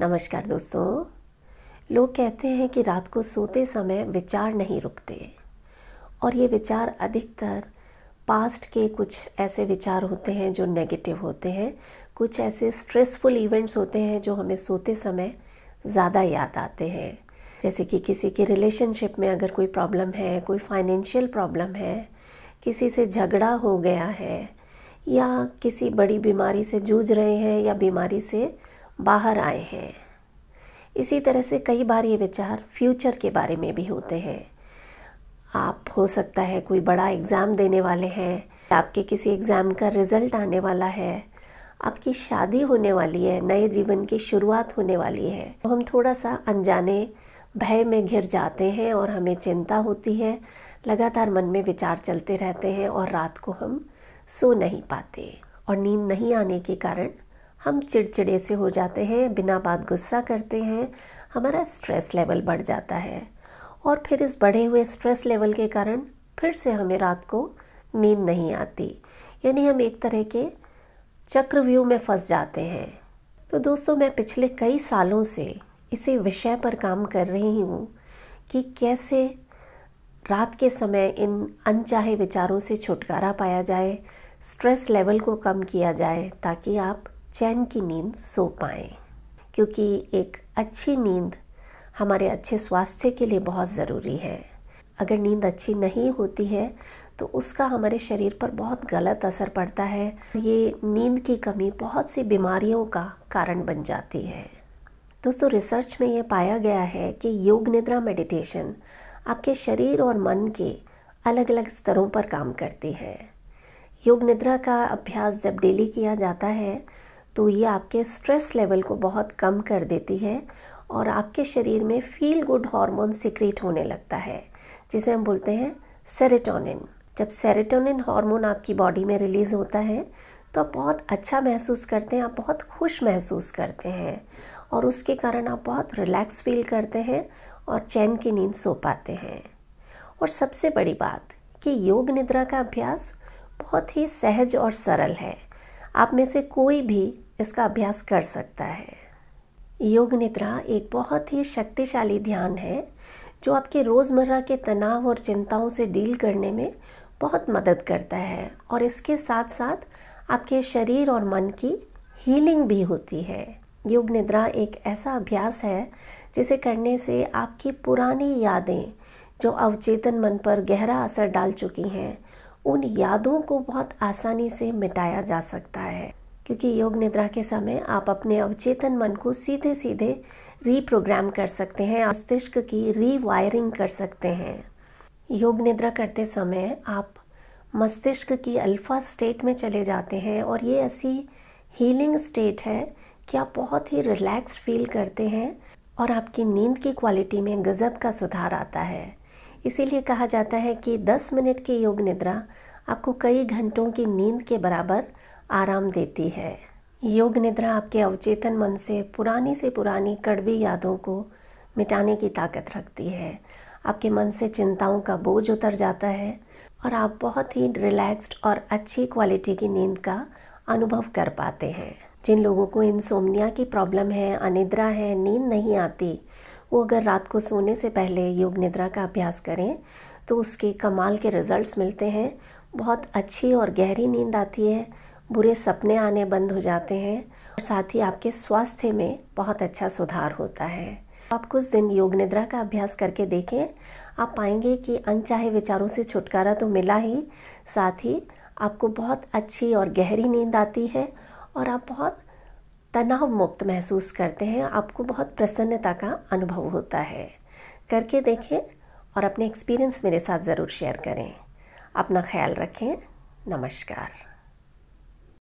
नमस्कार दोस्तों लोग कहते हैं कि रात को सोते समय विचार नहीं रुकते और ये विचार अधिकतर पास्ट के कुछ ऐसे विचार होते हैं जो नेगेटिव होते हैं कुछ ऐसे स्ट्रेसफुल इवेंट्स होते हैं जो हमें सोते समय ज़्यादा याद आते हैं जैसे कि किसी के रिलेशनशिप में अगर कोई प्रॉब्लम है कोई फाइनेंशियल प्रॉब्लम है किसी से झगड़ा हो गया है या किसी बड़ी बीमारी से जूझ रहे हैं या बीमारी से बाहर आए हैं इसी तरह से कई बार ये विचार फ्यूचर के बारे में भी होते हैं आप हो सकता है कोई बड़ा एग्ज़ाम देने वाले हैं आपके किसी एग्ज़ाम का रिज़ल्ट आने वाला है आपकी शादी होने वाली है नए जीवन की शुरुआत होने वाली है तो हम थोड़ा सा अनजाने भय में घिर जाते हैं और हमें चिंता होती है लगातार मन में विचार चलते रहते हैं और रात को हम सो नहीं पाते और नींद नहीं आने के कारण हम चिड़चिड़े से हो जाते हैं बिना बात गुस्सा करते हैं हमारा स्ट्रेस लेवल बढ़ जाता है और फिर इस बढ़े हुए स्ट्रेस लेवल के कारण फिर से हमें रात को नींद नहीं आती यानी हम एक तरह के चक्रव्यूह में फंस जाते हैं तो दोस्तों मैं पिछले कई सालों से इसी विषय पर काम कर रही हूँ कि कैसे रात के समय इन अनचाहे विचारों से छुटकारा पाया जाए स्ट्रेस लेवल को कम किया जाए ताकि आप चैन की नींद सो पाएं क्योंकि एक अच्छी नींद हमारे अच्छे स्वास्थ्य के लिए बहुत ज़रूरी है अगर नींद अच्छी नहीं होती है तो उसका हमारे शरीर पर बहुत गलत असर पड़ता है ये नींद की कमी बहुत सी बीमारियों का कारण बन जाती है दोस्तों रिसर्च में ये पाया गया है कि योग निद्रा मेडिटेशन आपके शरीर और मन के अलग अलग स्तरों पर काम करती है योग निद्रा का अभ्यास जब डेली किया जाता है तो ये आपके स्ट्रेस लेवल को बहुत कम कर देती है और आपके शरीर में फील गुड हार्मोन सिक्रेट होने लगता है जिसे हम बोलते हैं सेरेटोनिन जब सेरेटोनिन हार्मोन आपकी बॉडी में रिलीज़ होता है तो आप बहुत अच्छा महसूस करते हैं आप बहुत खुश महसूस करते हैं और उसके कारण आप बहुत रिलैक्स फील करते हैं और चैन की नींद सो पाते हैं और सबसे बड़ी बात कि योग निद्रा का अभ्यास बहुत ही सहज और सरल है आप में से कोई भी इसका अभ्यास कर सकता है योग निद्रा एक बहुत ही शक्तिशाली ध्यान है जो आपके रोज़मर्रा के तनाव और चिंताओं से डील करने में बहुत मदद करता है और इसके साथ साथ आपके शरीर और मन की हीलिंग भी होती है योग निद्रा एक ऐसा अभ्यास है जिसे करने से आपकी पुरानी यादें जो अवचेतन मन पर गहरा असर डाल चुकी हैं उन यादों को बहुत आसानी से मिटाया जा सकता है क्योंकि योग निद्रा के समय आप अपने अवचेतन मन को सीधे सीधे रीप्रोग्राम कर सकते हैं मस्तिष्क की रीवायरिंग कर सकते हैं योग निद्रा करते समय आप मस्तिष्क की अल्फ़ा स्टेट में चले जाते हैं और ये ऐसी हीलिंग स्टेट है कि आप बहुत ही रिलैक्स फील करते हैं और आपकी नींद की क्वालिटी में गज़ब का सुधार आता है इसीलिए कहा जाता है कि 10 मिनट की योग निद्रा आपको कई घंटों की नींद के बराबर आराम देती है योग निद्रा आपके अवचेतन मन से पुरानी से पुरानी कड़वी यादों को मिटाने की ताकत रखती है आपके मन से चिंताओं का बोझ उतर जाता है और आप बहुत ही रिलैक्स्ड और अच्छी क्वालिटी की नींद का अनुभव कर पाते हैं जिन लोगों को सोमनिया की प्रॉब्लम है अनिद्रा है नींद नहीं आती वो अगर रात को सोने से पहले योग निद्रा का अभ्यास करें तो उसके कमाल के रिजल्ट्स मिलते हैं बहुत अच्छी और गहरी नींद आती है बुरे सपने आने बंद हो जाते हैं और साथ ही आपके स्वास्थ्य में बहुत अच्छा सुधार होता है आप कुछ दिन योग निद्रा का अभ्यास करके देखें आप पाएंगे कि अनचाहे विचारों से छुटकारा तो मिला ही साथ ही आपको बहुत अच्छी और गहरी नींद आती है और आप बहुत तनाव मुक्त महसूस करते हैं आपको बहुत प्रसन्नता का अनुभव होता है करके देखें और अपने एक्सपीरियंस मेरे साथ ज़रूर शेयर करें अपना ख्याल रखें नमस्कार